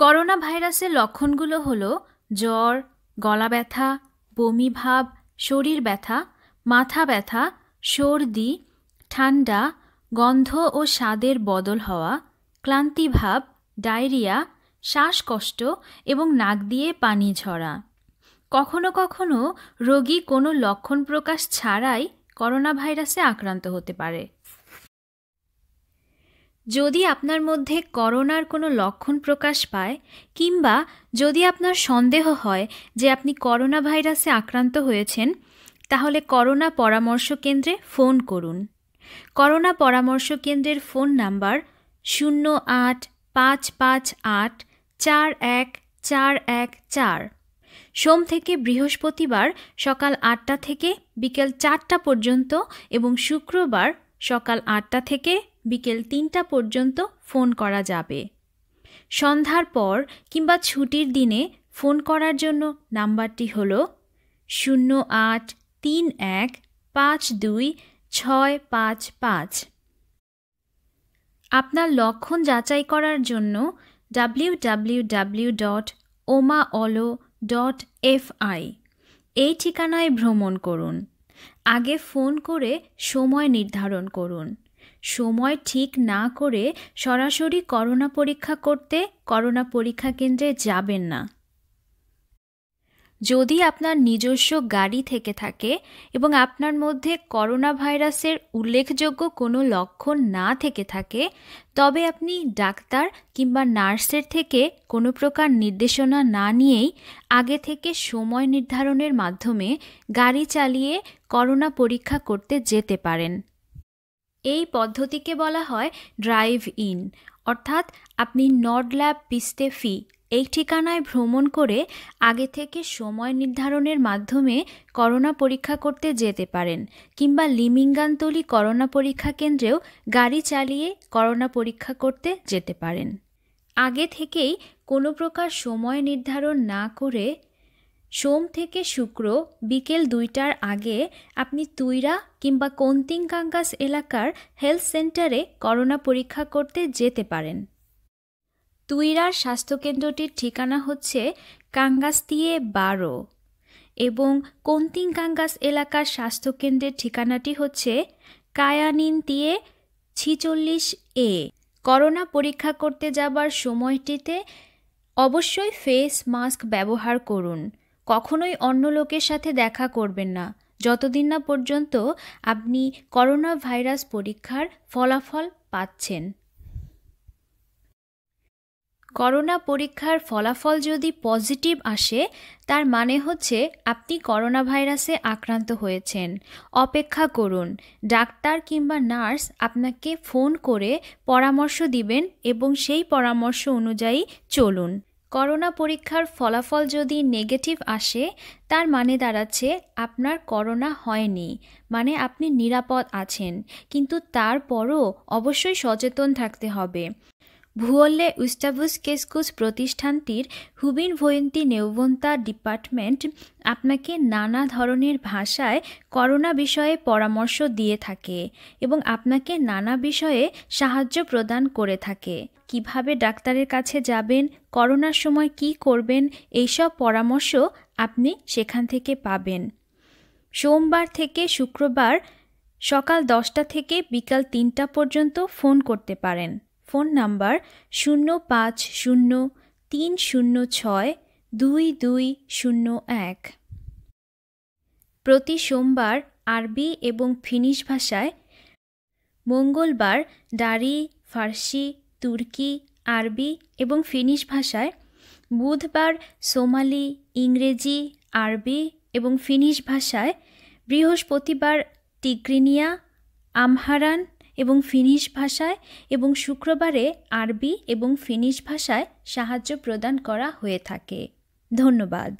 corona ভাইরাসের লক্ষণগুলো হল জ্বর গলা ব্যথা বমি ভাব শরীর ব্যথা মাথা ব্যথা সর্দি ঠান্ডা গন্ধ ও স্বাদের বদল হওয়া ক্লান্তিভাব ডায়রিয়া শ্বাসকষ্ট এবং নাক দিয়ে পানি ঝরা কখনো কখনো রোগী কোনো লক্ষণ প্রকাশ ছাড়াই করোনা ভাইরাসে আক্রান্ত হতে পারে যদি আপনার মধ্যে করোনার কোনো লক্ষণ প্রকাশ পায় কিংবা যদি আপনার সন্দেহ হয় যে আপনি করোনা ভাইরাসে আক্রান্ত হয়েছেন তাহলে করোনা পরামর্শ কেন্দ্রে ফোন করুন করোনা পরামর্শ কেন্দ্রের ফোন নাম্বার শূন্য আট পাঁচ পাঁচ আট চার এক চার এক চার সোম থেকে বৃহস্পতিবার সকাল আটটা থেকে বিকেল চারটা পর্যন্ত এবং শুক্রবার সকাল আটটা থেকে বিকেল তিনটা পর্যন্ত ফোন করা যাবে সন্ধ্যার পর কিংবা ছুটির দিনে ফোন করার জন্য নাম্বারটি হল শূন্য আট তিন এক পাঁচ দুই ছয় পাঁচ পাঁচ আপনার লক্ষণ যাচাই করার জন্য ডাব্লিউ ডাব্লিউ ডট ওমাঅলো ডট এফ আই এই ঠিকানায় ভ্রমণ করুন আগে ফোন করে সময় নির্ধারণ করুন সময় ঠিক না করে সরাসরি করোনা পরীক্ষা করতে করোনা পরীক্ষা কেন্দ্রে যাবেন না যদি আপনার নিজস্ব গাড়ি থেকে থাকে এবং আপনার মধ্যে করোনা ভাইরাসের উল্লেখযোগ্য কোনো লক্ষণ না থেকে থাকে তবে আপনি ডাক্তার কিংবা নার্সের থেকে কোনো প্রকার নির্দেশনা না নিয়েই আগে থেকে সময় নির্ধারণের মাধ্যমে গাড়ি চালিয়ে করোনা পরীক্ষা করতে যেতে পারেন এই পদ্ধতিকে বলা হয় ড্রাইভ ইন অর্থাৎ আপনি নডল্যাব পিস্তে ফি এই ঠিকানায় ভ্রমণ করে আগে থেকে সময় নির্ধারণের মাধ্যমে করোনা পরীক্ষা করতে যেতে পারেন কিংবা লিমিঙ্গানতলি করোনা পরীক্ষা কেন্দ্রেও গাড়ি চালিয়ে করোনা পরীক্ষা করতে যেতে পারেন আগে থেকেই কোনো প্রকার সময় নির্ধারণ না করে সোম থেকে শুক্র বিকেল দুইটার আগে আপনি তুইরা কিংবা কাঙ্গাস এলাকার হেলথ সেন্টারে করোনা পরীক্ষা করতে যেতে পারেন তুইরার স্বাস্থ্যকেন্দ্রটির ঠিকানা হচ্ছে কাঙ্গাস্তিয়ে বারো এবং কন্তিংকাঙ্গাস এলাকার স্বাস্থ্যকেন্দ্রের ঠিকানাটি হচ্ছে কায়ানিন দিয়ে ছিচল্লিশ এ করোনা পরীক্ষা করতে যাবার সময়টিতে অবশ্যই ফেস মাস্ক ব্যবহার করুন কখনোই অন্য লোকের সাথে দেখা করবেন না যতদিন না পর্যন্ত আপনি করোনা ভাইরাস পরীক্ষার ফলাফল পাচ্ছেন করোনা পরীক্ষার ফলাফল যদি পজিটিভ আসে তার মানে হচ্ছে আপনি করোনা ভাইরাসে আক্রান্ত হয়েছেন অপেক্ষা করুন ডাক্তার কিংবা নার্স আপনাকে ফোন করে পরামর্শ দিবেন এবং সেই পরামর্শ অনুযায়ী চলুন করোনা পরীক্ষার ফলাফল যদি নেগেটিভ আসে তার মানে দাঁড়াচ্ছে আপনার করোনা হয়নি মানে আপনি নিরাপদ আছেন কিন্তু তারপরও অবশ্যই সচেতন থাকতে হবে ভুয়ল্লে উস্টাভুস কেসকুস প্রতিষ্ঠানটির হুবিন ভয়ন্তী নেওবন্তা ডিপার্টমেন্ট আপনাকে নানা ধরনের ভাষায় করোনা বিষয়ে পরামর্শ দিয়ে থাকে এবং আপনাকে নানা বিষয়ে সাহায্য প্রদান করে থাকে কিভাবে ডাক্তারের কাছে যাবেন করোনার সময় কি করবেন এইসব পরামর্শ আপনি সেখান থেকে পাবেন সোমবার থেকে শুক্রবার সকাল দশটা থেকে বিকাল তিনটা পর্যন্ত ফোন করতে পারেন ফোন নাম্বার শূন্য পাঁচ শূন্য তিন শূন্য ছয় দুই দুই শূন্য এক প্রতি সোমবার আরবি এবং ফিনিশ ভাষায় মঙ্গলবার ডারি ফার্সি তুর্কি আরবি এবং ফিনিশ ভাষায় বুধবার সোমালি ইংরেজি আরবি এবং ফিনিশ ভাষায় বৃহস্পতিবার টিগ্রিনিয়া আমহারান এবং ফিনিশ ভাষায় এবং শুক্রবারে আরবি এবং ফিনিশ ভাষায় সাহায্য প্রদান করা হয়ে থাকে ধন্যবাদ